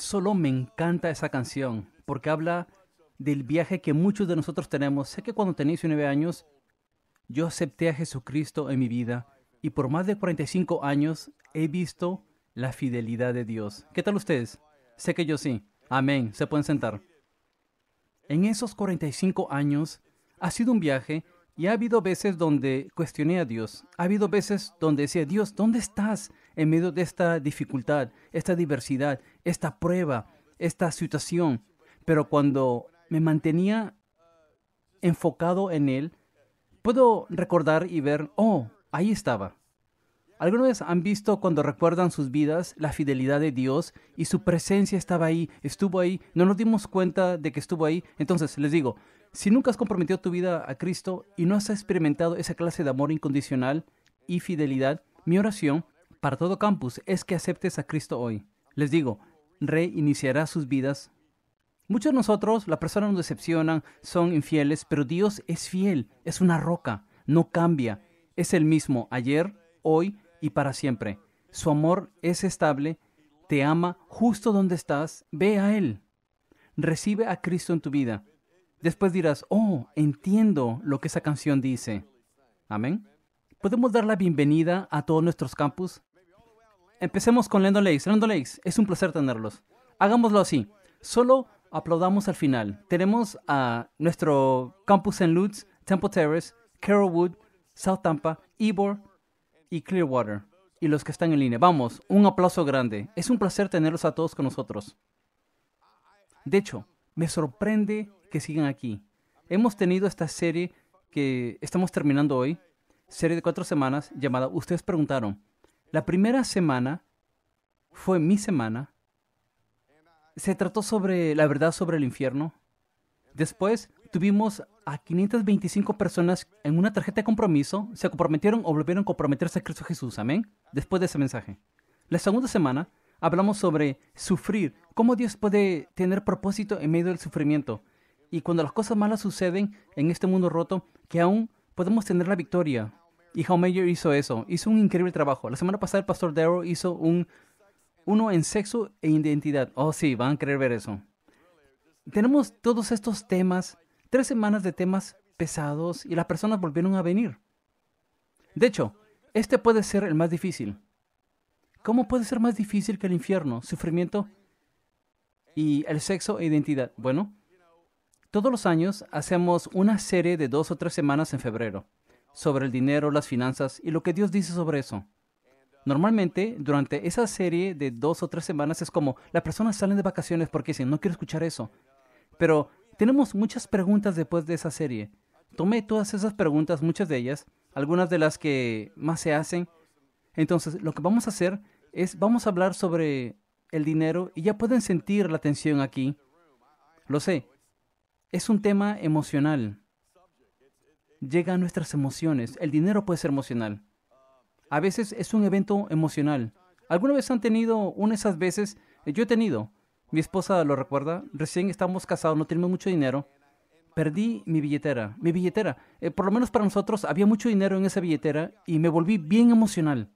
Solo me encanta esa canción porque habla del viaje que muchos de nosotros tenemos. Sé que cuando tenía 19 años, yo acepté a Jesucristo en mi vida y por más de 45 años he visto la fidelidad de Dios. ¿Qué tal ustedes? Sé que yo sí. Amén. Se pueden sentar. En esos 45 años ha sido un viaje y ha habido veces donde cuestioné a Dios. Ha habido veces donde decía, Dios, ¿dónde estás en medio de esta dificultad, esta diversidad, esta prueba, esta situación? Pero cuando me mantenía enfocado en Él, puedo recordar y ver, oh, ahí estaba. ¿Alguna vez han visto cuando recuerdan sus vidas la fidelidad de Dios y su presencia estaba ahí, estuvo ahí, no nos dimos cuenta de que estuvo ahí? Entonces les digo, si nunca has comprometido tu vida a Cristo y no has experimentado esa clase de amor incondicional y fidelidad, mi oración para todo campus es que aceptes a Cristo hoy. Les digo, reiniciará sus vidas. Muchos de nosotros, las personas nos decepcionan, son infieles, pero Dios es fiel, es una roca, no cambia, es el mismo ayer, hoy y para siempre. Su amor es estable, te ama justo donde estás, ve a Él. Recibe a Cristo en tu vida Después dirás, oh, entiendo lo que esa canción dice. Amén. ¿Podemos dar la bienvenida a todos nuestros campus? Empecemos con Lendo Lakes. Lendo Lakes, es un placer tenerlos. Hagámoslo así. Solo aplaudamos al final. Tenemos a nuestro campus en Lutz, Temple Terrace, Carrollwood, South Tampa, Ybor y Clearwater. Y los que están en línea. Vamos, un aplauso grande. Es un placer tenerlos a todos con nosotros. De hecho, me sorprende que siguen aquí. Hemos tenido esta serie que estamos terminando hoy, serie de cuatro semanas llamada Ustedes preguntaron. La primera semana fue mi semana. Se trató sobre la verdad sobre el infierno. Después tuvimos a 525 personas en una tarjeta de compromiso. Se comprometieron o volvieron a comprometerse a Cristo Jesús. Amén. Después de ese mensaje. La segunda semana hablamos sobre sufrir, cómo Dios puede tener propósito en medio del sufrimiento y cuando las cosas malas suceden en este mundo roto, que aún podemos tener la victoria. Y Haumeyer hizo eso, hizo un increíble trabajo. La semana pasada el pastor Darrow hizo un uno en sexo e identidad. Oh sí, van a querer ver eso. Tenemos todos estos temas, tres semanas de temas pesados y las personas volvieron a venir. De hecho, este puede ser el más difícil. ¿Cómo puede ser más difícil que el infierno, sufrimiento y el sexo e identidad? Bueno, todos los años hacemos una serie de dos o tres semanas en febrero sobre el dinero, las finanzas y lo que Dios dice sobre eso. Normalmente, durante esa serie de dos o tres semanas es como las personas salen de vacaciones porque dicen, no quiero escuchar eso. Pero tenemos muchas preguntas después de esa serie. Tomé todas esas preguntas, muchas de ellas, algunas de las que más se hacen. Entonces, lo que vamos a hacer es, vamos a hablar sobre el dinero y ya pueden sentir la tensión aquí. Lo sé, es un tema emocional. Llega a nuestras emociones. El dinero puede ser emocional. A veces es un evento emocional. ¿Alguna vez han tenido una de esas veces? Eh, yo he tenido. Mi esposa lo recuerda. Recién estábamos casados, no teníamos mucho dinero. Perdí mi billetera. Mi billetera. Eh, por lo menos para nosotros había mucho dinero en esa billetera y me volví bien emocional.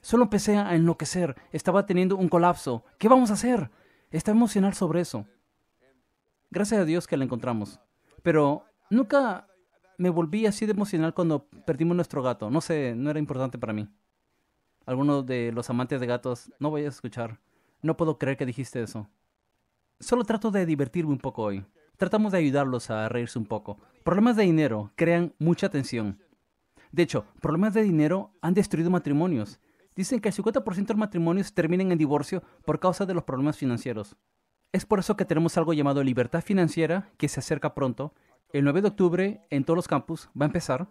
Solo empecé a enloquecer. Estaba teniendo un colapso. ¿Qué vamos a hacer? está emocional sobre eso. Gracias a Dios que la encontramos. Pero nunca me volví así de emocional cuando perdimos nuestro gato. No sé, no era importante para mí. Algunos de los amantes de gatos, no voy a escuchar. No puedo creer que dijiste eso. Solo trato de divertirme un poco hoy. Tratamos de ayudarlos a reírse un poco. Problemas de dinero crean mucha tensión. De hecho, problemas de dinero han destruido matrimonios. Dicen que el 50% de los matrimonios terminan en divorcio por causa de los problemas financieros. Es por eso que tenemos algo llamado libertad financiera que se acerca pronto. El 9 de octubre en todos los campus va a empezar.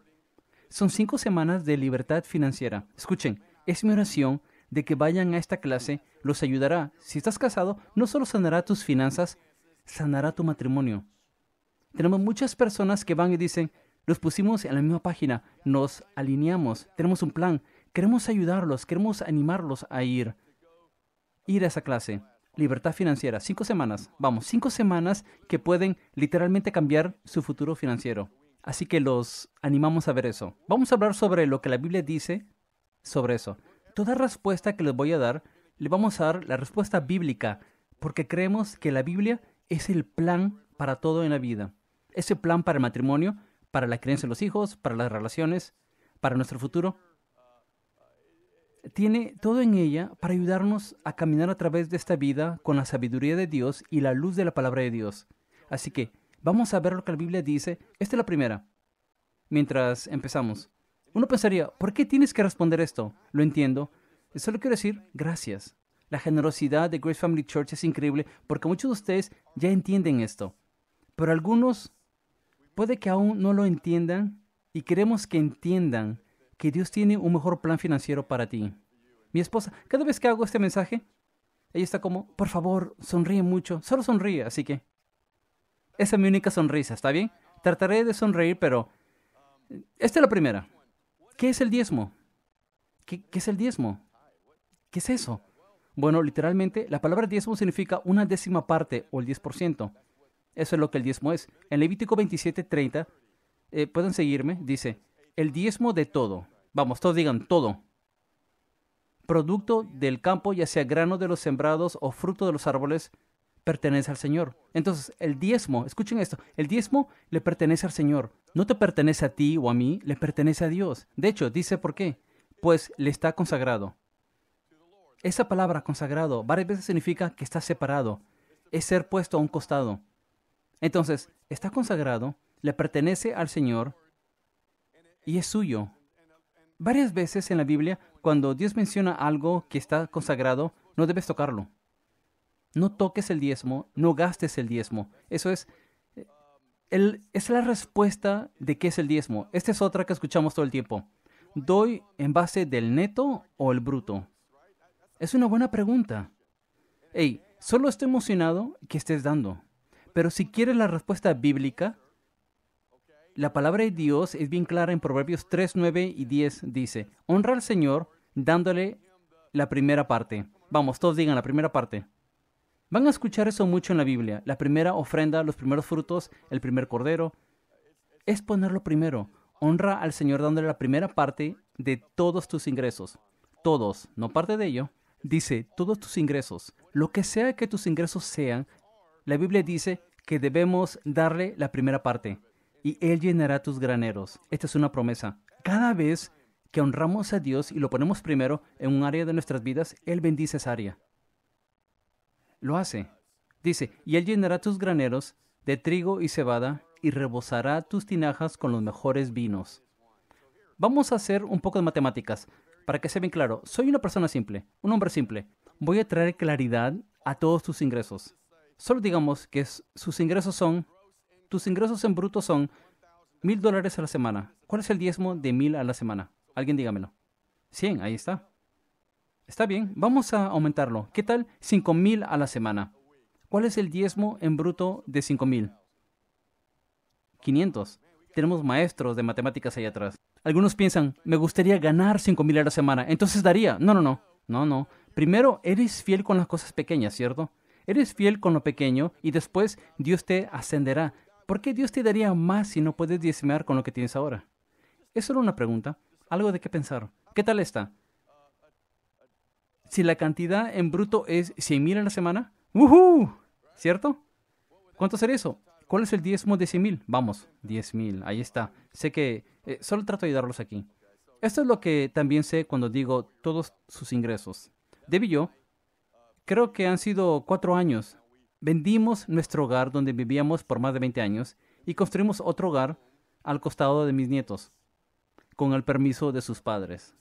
Son cinco semanas de libertad financiera. Escuchen, es mi oración de que vayan a esta clase, los ayudará. Si estás casado, no solo sanará tus finanzas, sanará tu matrimonio. Tenemos muchas personas que van y dicen, los pusimos en la misma página, nos alineamos, tenemos un plan, queremos ayudarlos, queremos animarlos a ir, ir a esa clase libertad financiera. Cinco semanas, vamos, cinco semanas que pueden literalmente cambiar su futuro financiero. Así que los animamos a ver eso. Vamos a hablar sobre lo que la Biblia dice sobre eso. Toda respuesta que les voy a dar, le vamos a dar la respuesta bíblica, porque creemos que la Biblia es el plan para todo en la vida. Ese plan para el matrimonio, para la creencia de los hijos, para las relaciones, para nuestro futuro, tiene todo en ella para ayudarnos a caminar a través de esta vida con la sabiduría de Dios y la luz de la palabra de Dios. Así que vamos a ver lo que la Biblia dice. Esta es la primera. Mientras empezamos, uno pensaría, ¿por qué tienes que responder esto? Lo entiendo. Solo quiero decir gracias. La generosidad de Grace Family Church es increíble porque muchos de ustedes ya entienden esto. Pero algunos puede que aún no lo entiendan y queremos que entiendan que Dios tiene un mejor plan financiero para ti. Mi esposa, cada vez que hago este mensaje, ella está como, por favor, sonríe mucho, solo sonríe, así que... Esa es mi única sonrisa, ¿está bien? Trataré de sonreír, pero... Esta es la primera. ¿Qué es el diezmo? ¿Qué, qué es el diezmo? qué es el diezmo qué es eso? Bueno, literalmente, la palabra diezmo significa una décima parte o el 10%. Eso es lo que el diezmo es. En Levítico 27:30, 30, eh, pueden seguirme, dice, el diezmo de todo, vamos, todos digan todo, producto del campo, ya sea grano de los sembrados o fruto de los árboles, pertenece al Señor. Entonces, el diezmo, escuchen esto, el diezmo le pertenece al Señor. No te pertenece a ti o a mí, le pertenece a Dios. De hecho, dice por qué. Pues le está consagrado. Esa palabra consagrado varias veces significa que está separado, es ser puesto a un costado. Entonces, está consagrado, le pertenece al Señor y es suyo. Varias veces en la Biblia, cuando Dios menciona algo que está consagrado, no debes tocarlo. No toques el diezmo, no gastes el diezmo. Eso es, eh, el, es la respuesta de qué es el diezmo. Esta es otra que escuchamos todo el tiempo. ¿Doy en base del neto o el bruto? Es una buena pregunta. Hey, solo estoy emocionado que estés dando. Pero si quieres la respuesta bíblica, la palabra de Dios es bien clara en Proverbios 3, 9 y 10. Dice, honra al Señor dándole la primera parte. Vamos, todos digan la primera parte. Van a escuchar eso mucho en la Biblia. La primera ofrenda, los primeros frutos, el primer cordero. Es ponerlo primero. Honra al Señor dándole la primera parte de todos tus ingresos. Todos, no parte de ello. Dice, todos tus ingresos. Lo que sea que tus ingresos sean, la Biblia dice que debemos darle la primera parte y Él llenará tus graneros. Esta es una promesa. Cada vez que honramos a Dios y lo ponemos primero en un área de nuestras vidas, Él bendice esa área. Lo hace. Dice, y Él llenará tus graneros de trigo y cebada y rebosará tus tinajas con los mejores vinos. Vamos a hacer un poco de matemáticas para que sea bien claro. Soy una persona simple, un hombre simple. Voy a traer claridad a todos tus ingresos. Solo digamos que sus ingresos son tus ingresos en bruto son mil dólares a la semana. ¿Cuál es el diezmo de mil a la semana? Alguien dígamelo. 100, ahí está. Está bien, vamos a aumentarlo. ¿Qué tal cinco mil a la semana? ¿Cuál es el diezmo en bruto de cinco mil? 500. Tenemos maestros de matemáticas ahí atrás. Algunos piensan, me gustaría ganar cinco mil a la semana, entonces daría. No, no, no, no, no. Primero, eres fiel con las cosas pequeñas, ¿cierto? Eres fiel con lo pequeño y después Dios te ascenderá, ¿Por qué Dios te daría más si no puedes diezmear con lo que tienes ahora? Es solo una pregunta, algo de qué pensar. ¿Qué tal está? Si la cantidad en bruto es 100 mil a la semana, ¡uhú! ¿Cierto? ¿Cuánto sería eso? ¿Cuál es el diezmo de 100 mil? Vamos, 10 mil, ahí está. Sé que eh, solo trato de ayudarlos aquí. Esto es lo que también sé cuando digo todos sus ingresos. Debbie yo, creo que han sido cuatro años Vendimos nuestro hogar donde vivíamos por más de 20 años y construimos otro hogar al costado de mis nietos, con el permiso de sus padres.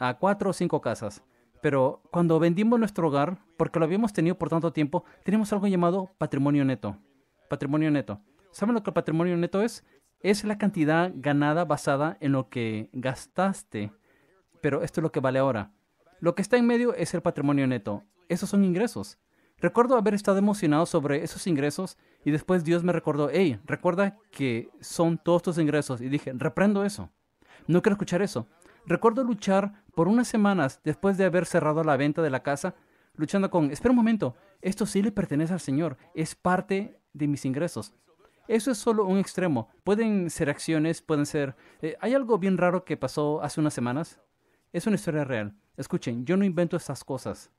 A cuatro o cinco casas. Pero cuando vendimos nuestro hogar, porque lo habíamos tenido por tanto tiempo, tenemos algo llamado patrimonio neto. Patrimonio neto. ¿Saben lo que el patrimonio neto es? Es la cantidad ganada basada en lo que gastaste. Pero esto es lo que vale ahora. Lo que está en medio es el patrimonio neto. Esos son ingresos. Recuerdo haber estado emocionado sobre esos ingresos y después Dios me recordó, hey, recuerda que son todos tus ingresos. Y dije, reprendo eso. No quiero escuchar eso. Recuerdo luchar por unas semanas después de haber cerrado la venta de la casa, luchando con, espera un momento, esto sí le pertenece al Señor, es parte de mis ingresos. Eso es solo un extremo. Pueden ser acciones, pueden ser... Eh, hay algo bien raro que pasó hace unas semanas. Es una historia real. Escuchen, yo no invento estas cosas.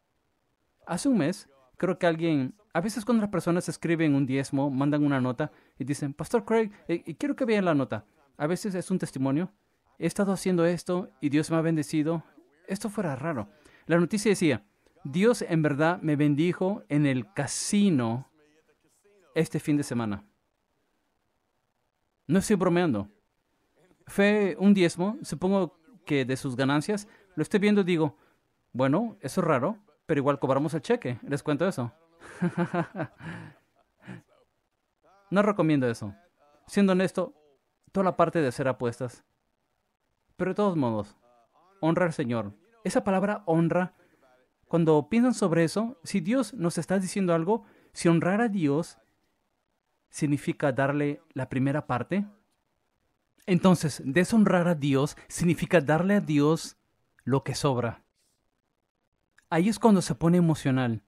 Hace un mes, creo que alguien, a veces cuando las personas escriben un diezmo, mandan una nota y dicen, Pastor Craig, eh, quiero que vean la nota. A veces es un testimonio. He estado haciendo esto y Dios me ha bendecido. Esto fuera raro. La noticia decía, Dios en verdad me bendijo en el casino este fin de semana. No estoy bromeando. Fue un diezmo, supongo que de sus ganancias. Lo estoy viendo y digo, bueno, eso es raro pero igual cobramos el cheque. Les cuento eso. no recomiendo eso. Siendo honesto, toda la parte de hacer apuestas. Pero de todos modos, honra al Señor. Esa palabra honra, cuando piensan sobre eso, si Dios nos está diciendo algo, si honrar a Dios significa darle la primera parte, entonces deshonrar a Dios significa darle a Dios lo que sobra. Ahí es cuando se pone emocional.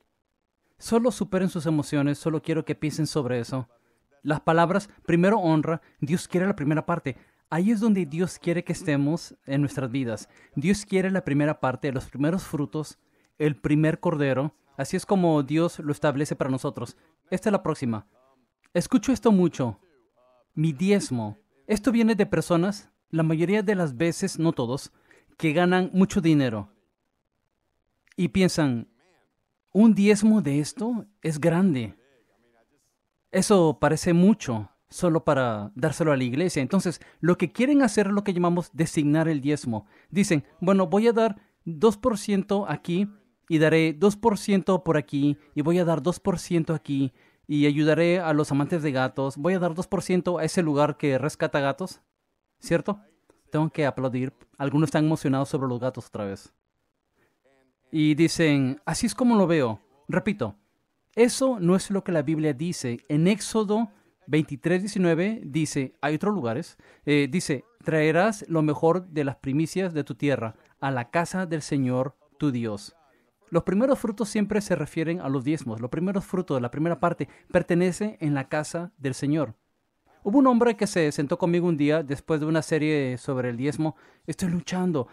Solo superen sus emociones, solo quiero que piensen sobre eso. Las palabras, primero honra, Dios quiere la primera parte. Ahí es donde Dios quiere que estemos en nuestras vidas. Dios quiere la primera parte, los primeros frutos, el primer cordero. Así es como Dios lo establece para nosotros. Esta es la próxima. Escucho esto mucho. Mi diezmo. Esto viene de personas, la mayoría de las veces, no todos, que ganan mucho dinero y piensan, un diezmo de esto es grande. Eso parece mucho solo para dárselo a la iglesia. Entonces, lo que quieren hacer es lo que llamamos designar el diezmo. Dicen, bueno, voy a dar 2% aquí y daré 2% por aquí y voy a dar 2% aquí y ayudaré a los amantes de gatos. Voy a dar 2% a ese lugar que rescata gatos. ¿Cierto? Tengo que aplaudir. Algunos están emocionados sobre los gatos otra vez y dicen, así es como lo veo. Repito, eso no es lo que la Biblia dice. En Éxodo 23, 19 dice, hay otros lugares, eh, dice, traerás lo mejor de las primicias de tu tierra a la casa del Señor tu Dios. Los primeros frutos siempre se refieren a los diezmos. Los primeros frutos de la primera parte pertenece en la casa del Señor. Hubo un hombre que se sentó conmigo un día después de una serie sobre el diezmo. Estoy luchando,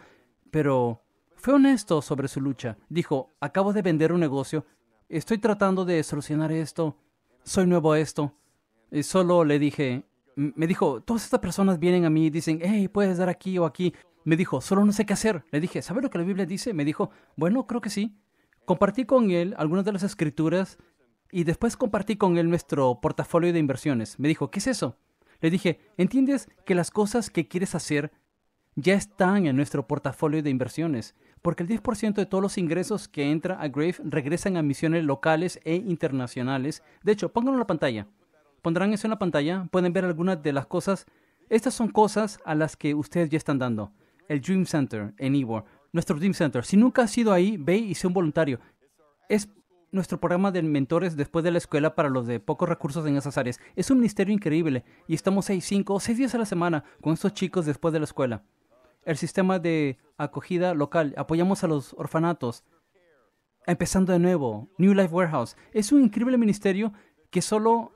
pero fue honesto sobre su lucha. Dijo, acabo de vender un negocio, estoy tratando de solucionar esto, soy nuevo a esto. Y eh, solo le dije, me dijo, todas estas personas vienen a mí y dicen, hey, puedes dar aquí o aquí. Me dijo, solo no sé qué hacer. Le dije, ¿sabes lo que la Biblia dice? Me dijo, bueno, creo que sí. Compartí con él algunas de las escrituras y después compartí con él nuestro portafolio de inversiones. Me dijo, ¿qué es eso? Le dije, ¿entiendes que las cosas que quieres hacer ya están en nuestro portafolio de inversiones? porque el 10% de todos los ingresos que entra a Grave regresan a misiones locales e internacionales. De hecho, pónganlo en la pantalla. Pondrán eso en la pantalla, pueden ver algunas de las cosas. Estas son cosas a las que ustedes ya están dando. El Dream Center en Ivor, nuestro Dream Center. Si nunca has ido ahí, ve y sé un voluntario. Es nuestro programa de mentores después de la escuela para los de pocos recursos en esas áreas. Es un ministerio increíble y estamos seis cinco o seis días a la semana con estos chicos después de la escuela el sistema de acogida local, apoyamos a los orfanatos, empezando de nuevo, New Life Warehouse. Es un increíble ministerio que solo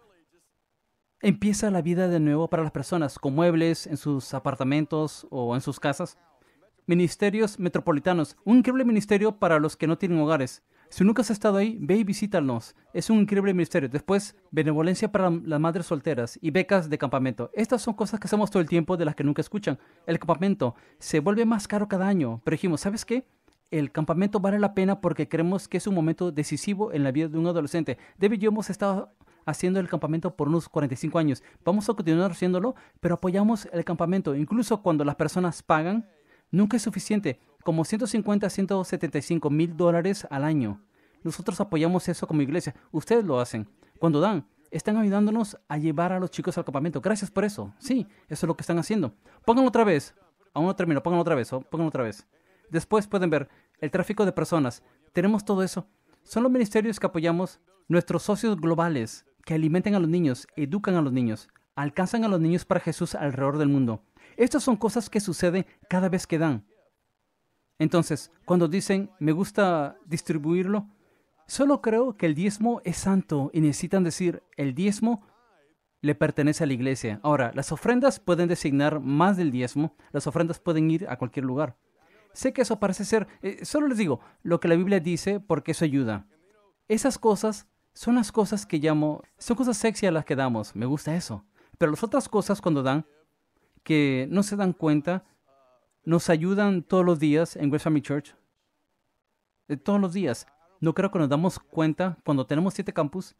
empieza la vida de nuevo para las personas, con muebles en sus apartamentos o en sus casas. Ministerios metropolitanos, un increíble ministerio para los que no tienen hogares. Si nunca has estado ahí, ve y visítanos. Es un increíble ministerio. Después, benevolencia para las madres solteras y becas de campamento. Estas son cosas que hacemos todo el tiempo de las que nunca escuchan. El campamento se vuelve más caro cada año, pero dijimos, ¿sabes qué? el campamento vale la pena porque creemos que es un momento decisivo en la vida de un adolescente. David y yo hemos estado haciendo el campamento por unos 45 años. Vamos a continuar haciéndolo, pero apoyamos el campamento. Incluso cuando las personas pagan, nunca es suficiente como 150 a 175 mil dólares al año. Nosotros apoyamos eso como iglesia. Ustedes lo hacen. Cuando dan, están ayudándonos a llevar a los chicos al campamento. Gracias por eso. Sí, eso es lo que están haciendo. Pónganlo otra vez. Aún no termino. Pónganlo otra vez. ¿oh? pónganlo otra vez. Después pueden ver el tráfico de personas. Tenemos todo eso. Son los ministerios que apoyamos, nuestros socios globales, que alimentan a los niños, educan a los niños, alcanzan a los niños para Jesús alrededor del mundo. Estas son cosas que suceden cada vez que dan. Entonces, cuando dicen, me gusta distribuirlo, solo creo que el diezmo es santo y necesitan decir, el diezmo le pertenece a la iglesia. Ahora, las ofrendas pueden designar más del diezmo, las ofrendas pueden ir a cualquier lugar. Sé que eso parece ser, eh, solo les digo, lo que la Biblia dice porque eso ayuda. Esas cosas son las cosas que llamo, son cosas sexy a las que damos, me gusta eso. Pero las otras cosas cuando dan, que no se dan cuenta, nos ayudan todos los días en West Family Church. Eh, todos los días. No creo que nos damos cuenta cuando tenemos siete campus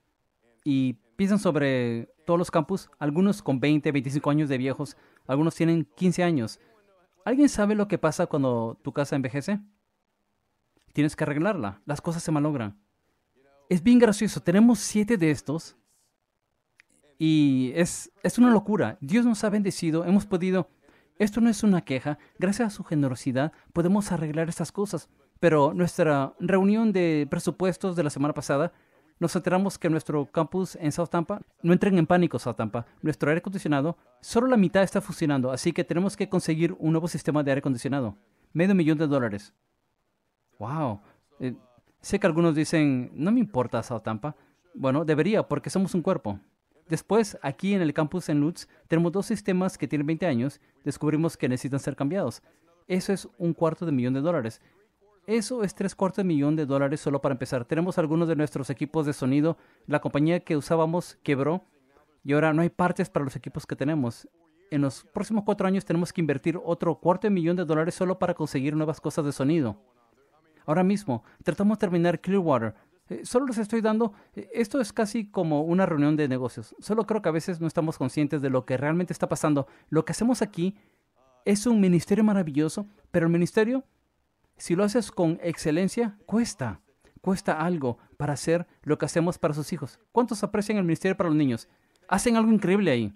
y piensan sobre todos los campus, algunos con 20, 25 años de viejos, algunos tienen 15 años. ¿Alguien sabe lo que pasa cuando tu casa envejece? Tienes que arreglarla, las cosas se malogran. Es bien gracioso, tenemos siete de estos y es, es una locura. Dios nos ha bendecido, hemos podido esto no es una queja, gracias a su generosidad podemos arreglar estas cosas, pero nuestra reunión de presupuestos de la semana pasada nos enteramos que nuestro campus en South Tampa, no entren en pánico South Tampa, nuestro aire acondicionado, solo la mitad está funcionando, así que tenemos que conseguir un nuevo sistema de aire acondicionado. Medio millón de dólares. Wow. Eh, sé que algunos dicen, no me importa South Tampa. Bueno, debería, porque somos un cuerpo. Después, aquí en el campus en Lutz, tenemos dos sistemas que tienen 20 años, descubrimos que necesitan ser cambiados. Eso es un cuarto de millón de dólares. Eso es tres cuartos de millón de dólares solo para empezar. Tenemos algunos de nuestros equipos de sonido. La compañía que usábamos quebró y ahora no hay partes para los equipos que tenemos. En los próximos cuatro años tenemos que invertir otro cuarto de millón de dólares solo para conseguir nuevas cosas de sonido. Ahora mismo, tratamos de terminar Clearwater, eh, solo les estoy dando, eh, esto es casi como una reunión de negocios. Solo creo que a veces no estamos conscientes de lo que realmente está pasando. Lo que hacemos aquí es un ministerio maravilloso, pero el ministerio, si lo haces con excelencia, cuesta. Cuesta algo para hacer lo que hacemos para sus hijos. ¿Cuántos aprecian el ministerio para los niños? Hacen algo increíble ahí.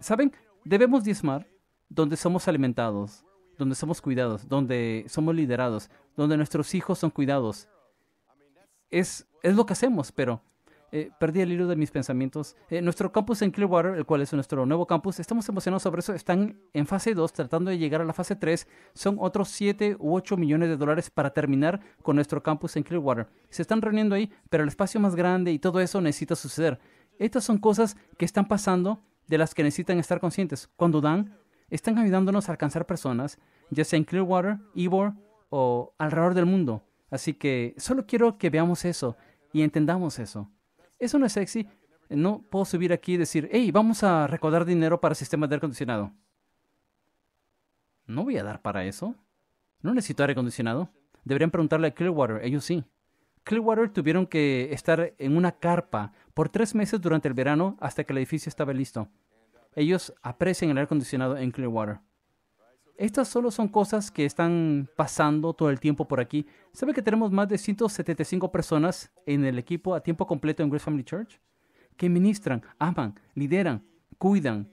¿Saben? Debemos diezmar donde somos alimentados donde somos cuidados, donde somos liderados, donde nuestros hijos son cuidados. Es, es lo que hacemos, pero eh, perdí el hilo de mis pensamientos. Eh, nuestro campus en Clearwater, el cual es nuestro nuevo campus, estamos emocionados sobre eso. Están en fase 2, tratando de llegar a la fase 3. Son otros 7 u 8 millones de dólares para terminar con nuestro campus en Clearwater. Se están reuniendo ahí, pero el espacio más grande y todo eso necesita suceder. Estas son cosas que están pasando de las que necesitan estar conscientes. Cuando dan, están ayudándonos a alcanzar personas, ya sea en Clearwater, Ybor o alrededor del mundo. Así que solo quiero que veamos eso y entendamos eso. Eso no es sexy. No puedo subir aquí y decir, hey, vamos a recaudar dinero para sistemas de aire acondicionado. No voy a dar para eso. No necesito aire acondicionado. Deberían preguntarle a Clearwater, ellos sí. Clearwater tuvieron que estar en una carpa por tres meses durante el verano hasta que el edificio estaba listo ellos aprecian el aire acondicionado en Clearwater. Estas solo son cosas que están pasando todo el tiempo por aquí. ¿Sabe que tenemos más de 175 personas en el equipo a tiempo completo en Grace Family Church? Que ministran, aman, lideran, cuidan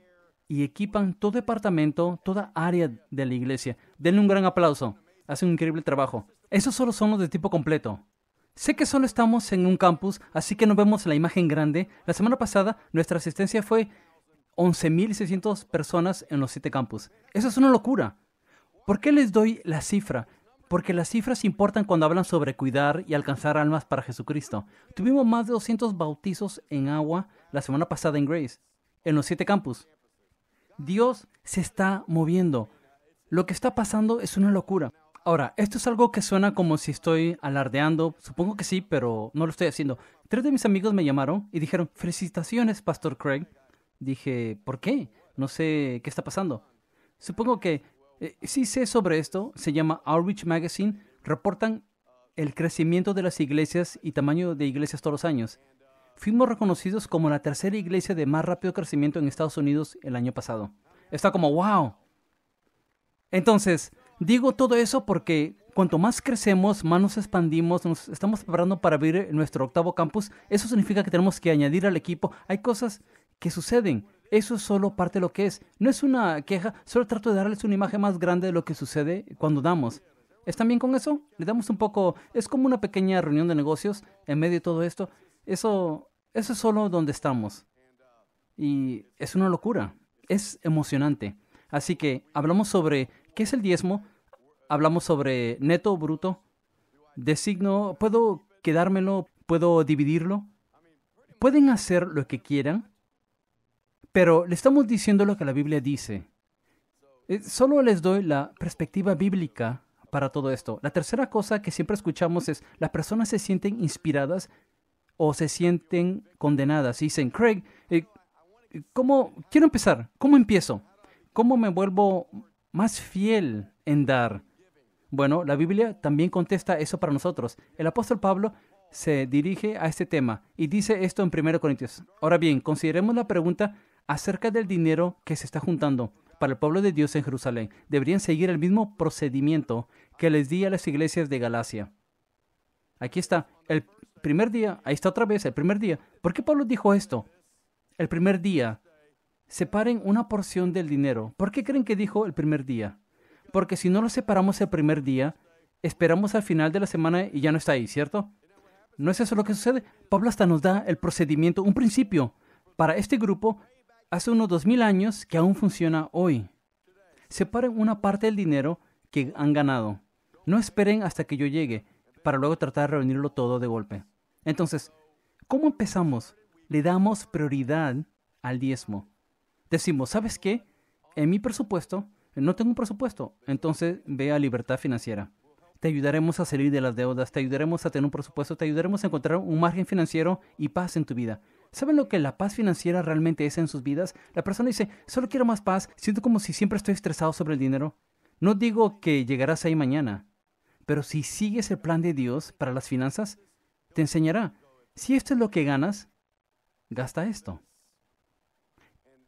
y equipan todo departamento, toda área de la iglesia. Denle un gran aplauso. Hacen un increíble trabajo. Esos solo son los de tiempo completo. Sé que solo estamos en un campus, así que no vemos la imagen grande. La semana pasada nuestra asistencia fue 11.600 personas en los siete campus. Eso es una locura. ¿Por qué les doy la cifra? Porque las cifras importan cuando hablan sobre cuidar y alcanzar almas para Jesucristo. Tuvimos más de 200 bautizos en agua la semana pasada en Grace, en los siete campus. Dios se está moviendo. Lo que está pasando es una locura. Ahora, esto es algo que suena como si estoy alardeando. Supongo que sí, pero no lo estoy haciendo. Tres de mis amigos me llamaron y dijeron, felicitaciones, Pastor Craig. Dije, ¿por qué? No sé qué está pasando. Supongo que eh, sí sé sobre esto. Se llama Outreach Magazine. Reportan el crecimiento de las iglesias y tamaño de iglesias todos los años. Fuimos reconocidos como la tercera iglesia de más rápido crecimiento en Estados Unidos el año pasado. Está como, wow. Entonces, digo todo eso porque cuanto más crecemos, más nos expandimos, nos estamos preparando para abrir nuestro octavo campus. Eso significa que tenemos que añadir al equipo. Hay cosas que suceden. Eso es solo parte de lo que es. No es una queja, solo trato de darles una imagen más grande de lo que sucede cuando damos. ¿Están bien con eso? Le damos un poco, es como una pequeña reunión de negocios en medio de todo esto. Eso, eso es solo donde estamos. Y es una locura, es emocionante. Así que hablamos sobre qué es el diezmo, hablamos sobre neto o bruto, designo, puedo quedármelo, puedo dividirlo. Pueden hacer lo que quieran pero le estamos diciendo lo que la Biblia dice. Eh, solo les doy la perspectiva bíblica para todo esto. La tercera cosa que siempre escuchamos es, las personas se sienten inspiradas o se sienten condenadas. dicen, Craig, eh, ¿cómo quiero empezar? ¿Cómo empiezo? ¿Cómo me vuelvo más fiel en dar? Bueno, la Biblia también contesta eso para nosotros. El apóstol Pablo se dirige a este tema y dice esto en 1 Corintios. Ahora bien, consideremos la pregunta acerca del dinero que se está juntando para el pueblo de Dios en Jerusalén, deberían seguir el mismo procedimiento que les di a las iglesias de Galacia. Aquí está, el primer día, ahí está otra vez, el primer día. ¿Por qué Pablo dijo esto? El primer día, separen una porción del dinero. ¿Por qué creen que dijo el primer día? Porque si no lo separamos el primer día, esperamos al final de la semana y ya no está ahí, ¿cierto? ¿No es eso lo que sucede? Pablo hasta nos da el procedimiento, un principio para este grupo hace unos 2000 años que aún funciona hoy. Separen una parte del dinero que han ganado. No esperen hasta que yo llegue para luego tratar de reunirlo todo de golpe. Entonces, ¿cómo empezamos? Le damos prioridad al diezmo. Decimos, ¿sabes qué? En mi presupuesto, no tengo un presupuesto, entonces ve a libertad financiera. Te ayudaremos a salir de las deudas, te ayudaremos a tener un presupuesto, te ayudaremos a encontrar un margen financiero y paz en tu vida. ¿Saben lo que la paz financiera realmente es en sus vidas? La persona dice, solo quiero más paz, siento como si siempre estoy estresado sobre el dinero. No digo que llegarás ahí mañana, pero si sigues el plan de Dios para las finanzas, te enseñará, si esto es lo que ganas, gasta esto.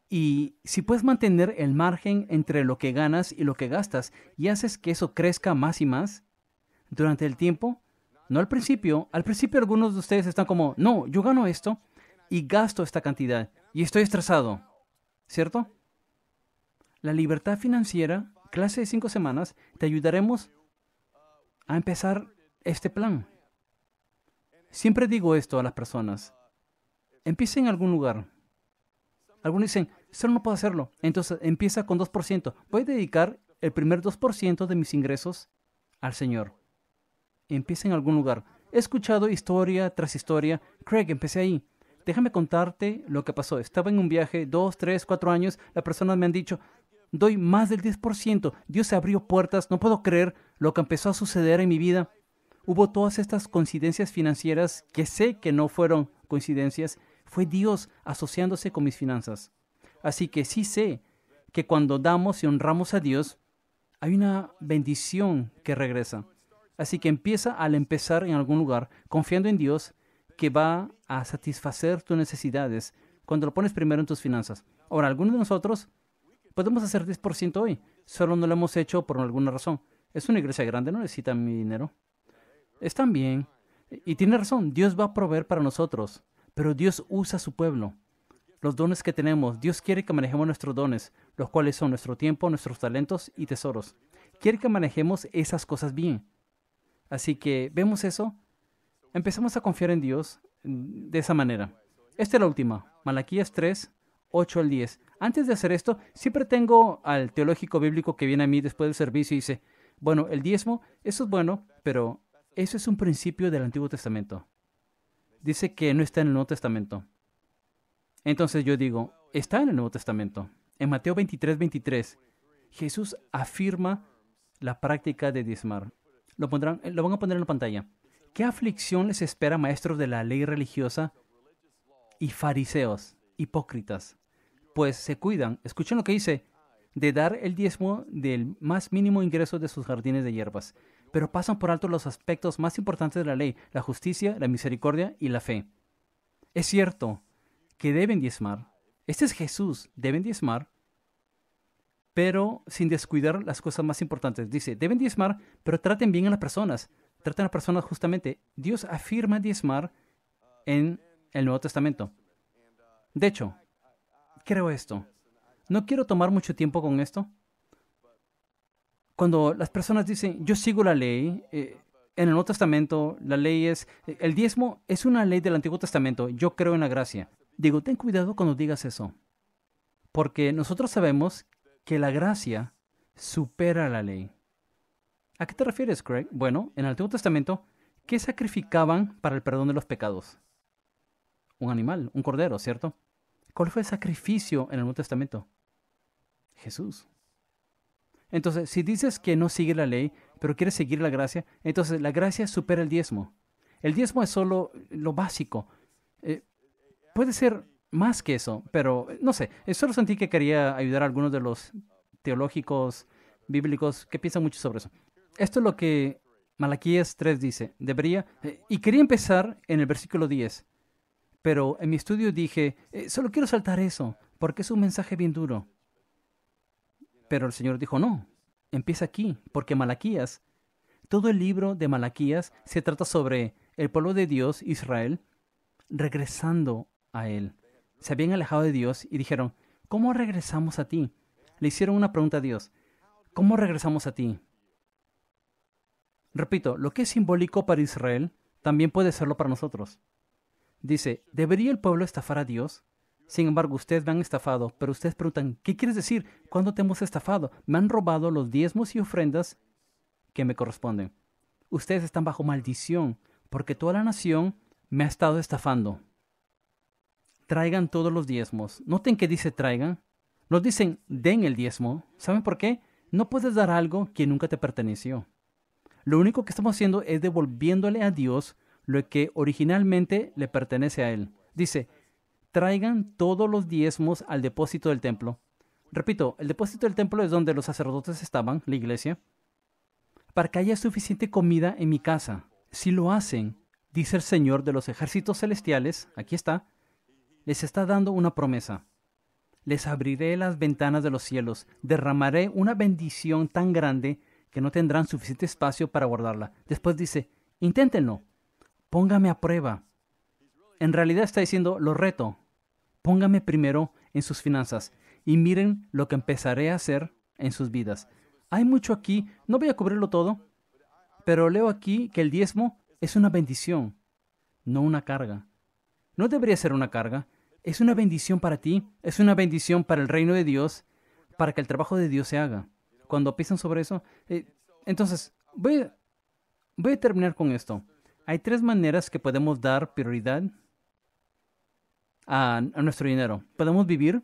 Y si puedes mantener el margen entre lo que ganas y lo que gastas y haces que eso crezca más y más durante el tiempo, no al principio, al principio algunos de ustedes están como, no, yo gano esto, y gasto esta cantidad y estoy estresado, ¿cierto? La libertad financiera, clase de cinco semanas, te ayudaremos a empezar este plan. Siempre digo esto a las personas. Empieza en algún lugar. Algunos dicen, solo no puedo hacerlo. Entonces empieza con 2%. Voy a dedicar el primer 2% de mis ingresos al Señor. Empieza en algún lugar. He escuchado historia tras historia. Craig, empecé ahí déjame contarte lo que pasó. Estaba en un viaje, dos, tres, cuatro años, las personas me han dicho, doy más del 10%, Dios se abrió puertas, no puedo creer lo que empezó a suceder en mi vida. Hubo todas estas coincidencias financieras que sé que no fueron coincidencias, fue Dios asociándose con mis finanzas. Así que sí sé que cuando damos y honramos a Dios, hay una bendición que regresa. Así que empieza al empezar en algún lugar, confiando en Dios que va a satisfacer tus necesidades cuando lo pones primero en tus finanzas. Ahora, algunos de nosotros podemos hacer 10% hoy, solo no lo hemos hecho por alguna razón. Es una iglesia grande, no necesita mi dinero. Están bien. Y tiene razón, Dios va a proveer para nosotros, pero Dios usa su pueblo. Los dones que tenemos, Dios quiere que manejemos nuestros dones, los cuales son nuestro tiempo, nuestros talentos y tesoros. Quiere que manejemos esas cosas bien. Así que, ¿vemos eso? empezamos a confiar en Dios mm, de esa manera. Esta es la última, Malaquías 3, 8 al 10. Antes de hacer esto, siempre tengo al teológico bíblico que viene a mí después del servicio y dice, bueno, el diezmo, eso es bueno, pero eso es un principio del Antiguo Testamento. Dice que no está en el Nuevo Testamento. Entonces yo digo, está en el Nuevo Testamento. En Mateo 23, 23, Jesús afirma la práctica de diezmar. Lo, pondrán, lo van a poner en la pantalla. ¿Qué aflicción les espera maestros de la ley religiosa y fariseos, hipócritas? Pues se cuidan, escuchen lo que dice, de dar el diezmo del más mínimo ingreso de sus jardines de hierbas, pero pasan por alto los aspectos más importantes de la ley, la justicia, la misericordia y la fe. Es cierto que deben diezmar, este es Jesús, deben diezmar, pero sin descuidar las cosas más importantes. Dice, deben diezmar, pero traten bien a las personas, Trata a las personas justamente. Dios afirma diezmar en el Nuevo Testamento. De hecho, creo esto. No quiero tomar mucho tiempo con esto. Cuando las personas dicen, yo sigo la ley, eh, en el Nuevo Testamento la ley es, eh, el diezmo es una ley del Antiguo Testamento, yo creo en la gracia. Digo, ten cuidado cuando digas eso, porque nosotros sabemos que la gracia supera la ley. ¿A qué te refieres, Craig? Bueno, en el Antiguo Testamento, ¿qué sacrificaban para el perdón de los pecados? Un animal, un cordero, ¿cierto? ¿Cuál fue el sacrificio en el Nuevo Testamento? Jesús. Entonces, si dices que no sigue la ley, pero quieres seguir la gracia, entonces la gracia supera el diezmo. El diezmo es solo lo básico. Eh, puede ser más que eso, pero no sé, eh, solo sentí que quería ayudar a algunos de los teológicos bíblicos que piensan mucho sobre eso. Esto es lo que Malaquías 3 dice. Debería. Eh, y quería empezar en el versículo 10. Pero en mi estudio dije, eh, solo quiero saltar eso, porque es un mensaje bien duro. Pero el Señor dijo, no, empieza aquí, porque Malaquías, todo el libro de Malaquías se trata sobre el pueblo de Dios, Israel, regresando a Él. Se habían alejado de Dios y dijeron, ¿cómo regresamos a ti? Le hicieron una pregunta a Dios, ¿cómo regresamos a ti? Repito, lo que es simbólico para Israel también puede serlo para nosotros. Dice, ¿debería el pueblo estafar a Dios? Sin embargo, ustedes me han estafado, pero ustedes preguntan, ¿qué quieres decir? ¿Cuándo te hemos estafado? Me han robado los diezmos y ofrendas que me corresponden. Ustedes están bajo maldición, porque toda la nación me ha estado estafando. Traigan todos los diezmos. Noten que dice traigan. Nos dicen, den el diezmo. ¿Saben por qué? No puedes dar algo que nunca te perteneció. Lo único que estamos haciendo es devolviéndole a Dios lo que originalmente le pertenece a Él. Dice, traigan todos los diezmos al depósito del templo. Repito, el depósito del templo es donde los sacerdotes estaban, la iglesia, para que haya suficiente comida en mi casa. Si lo hacen, dice el Señor de los ejércitos celestiales, aquí está, les está dando una promesa. Les abriré las ventanas de los cielos, derramaré una bendición tan grande que no tendrán suficiente espacio para guardarla. Después dice, inténtenlo, póngame a prueba. En realidad está diciendo, lo reto, póngame primero en sus finanzas y miren lo que empezaré a hacer en sus vidas. Hay mucho aquí, no voy a cubrirlo todo, pero leo aquí que el diezmo es una bendición, no una carga. No debería ser una carga, es una bendición para ti, es una bendición para el reino de Dios, para que el trabajo de Dios se haga cuando piensan sobre eso. Eh, entonces, voy, a, terminar con esto. Hay tres maneras que podemos dar prioridad a, nuestro dinero. Podemos vivir,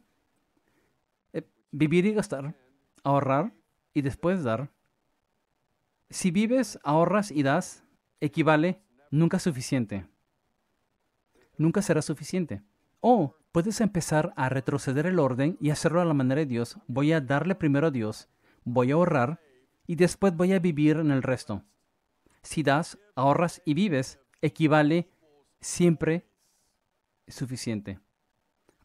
eh, vivir y gastar, ahorrar y después dar. Si vives, ahorras y das, equivale nunca suficiente. Nunca será suficiente. O puedes empezar a retroceder el orden y hacerlo a la manera de Dios. Voy a darle primero a Dios voy a ahorrar y después voy a vivir en el resto. Si das, ahorras y vives, equivale siempre suficiente.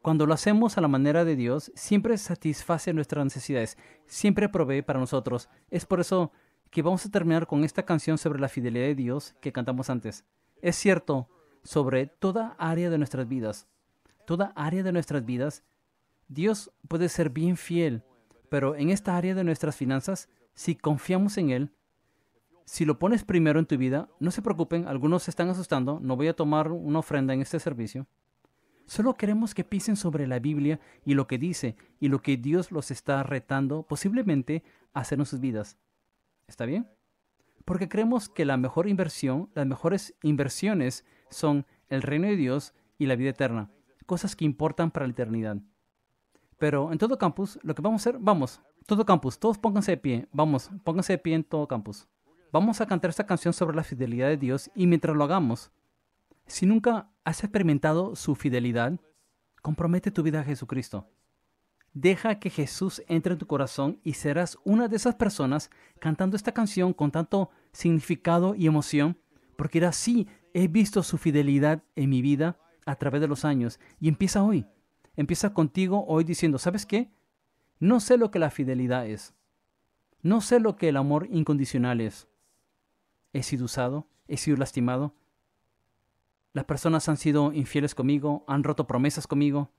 Cuando lo hacemos a la manera de Dios, siempre satisface nuestras necesidades, siempre provee para nosotros. Es por eso que vamos a terminar con esta canción sobre la fidelidad de Dios que cantamos antes. Es cierto, sobre toda área de nuestras vidas, toda área de nuestras vidas, Dios puede ser bien fiel pero en esta área de nuestras finanzas, si confiamos en Él, si lo pones primero en tu vida, no se preocupen, algunos se están asustando, no voy a tomar una ofrenda en este servicio. Solo queremos que pisen sobre la Biblia y lo que dice y lo que Dios los está retando posiblemente a hacer en sus vidas. ¿Está bien? Porque creemos que la mejor inversión, las mejores inversiones son el reino de Dios y la vida eterna, cosas que importan para la eternidad. Pero en todo campus, lo que vamos a hacer, vamos, todo campus, todos pónganse de pie, vamos, pónganse de pie en todo campus. Vamos a cantar esta canción sobre la fidelidad de Dios y mientras lo hagamos, si nunca has experimentado su fidelidad, compromete tu vida a Jesucristo. Deja que Jesús entre en tu corazón y serás una de esas personas cantando esta canción con tanto significado y emoción, porque era así, he visto su fidelidad en mi vida a través de los años y empieza hoy empieza contigo hoy diciendo, ¿sabes qué? No sé lo que la fidelidad es. No sé lo que el amor incondicional es. He sido usado, he sido lastimado. Las personas han sido infieles conmigo, han roto promesas conmigo,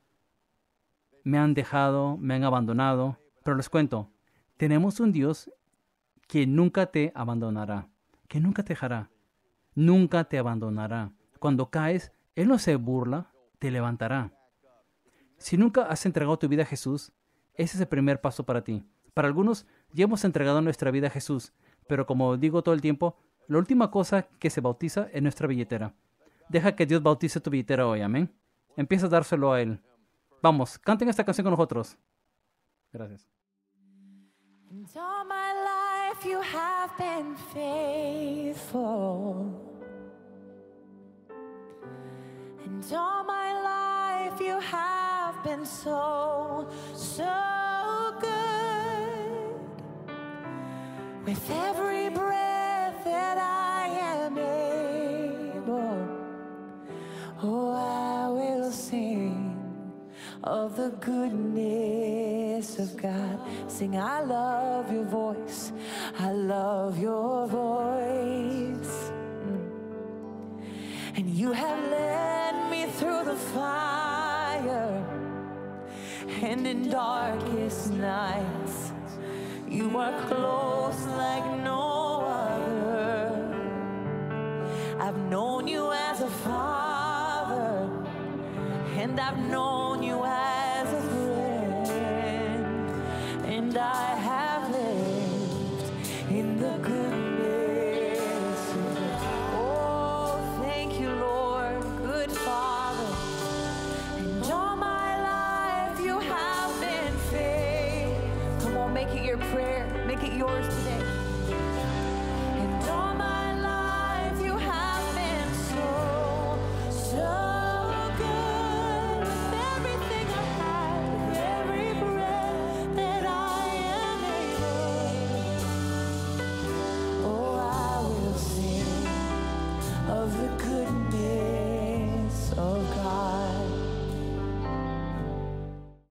me han dejado, me han abandonado. Pero les cuento, tenemos un Dios que nunca te abandonará, que nunca te dejará, nunca te abandonará. Cuando caes, Él no se burla, te levantará. Si nunca has entregado tu vida a Jesús, ese es el primer paso para ti. Para algunos ya hemos entregado nuestra vida a Jesús, pero como digo todo el tiempo, la última cosa que se bautiza es nuestra billetera. Deja que Dios bautice tu billetera hoy, amén. Empieza a dárselo a Él. Vamos, canten esta canción con nosotros. Gracias. been so, so good. With every breath that I am able, oh, I will sing of the goodness of God. Sing, I love your voice. I love your voice. Mm. And you have led me through the fire and in darkest nights, you are close like no other. I've known you as a father, and I've known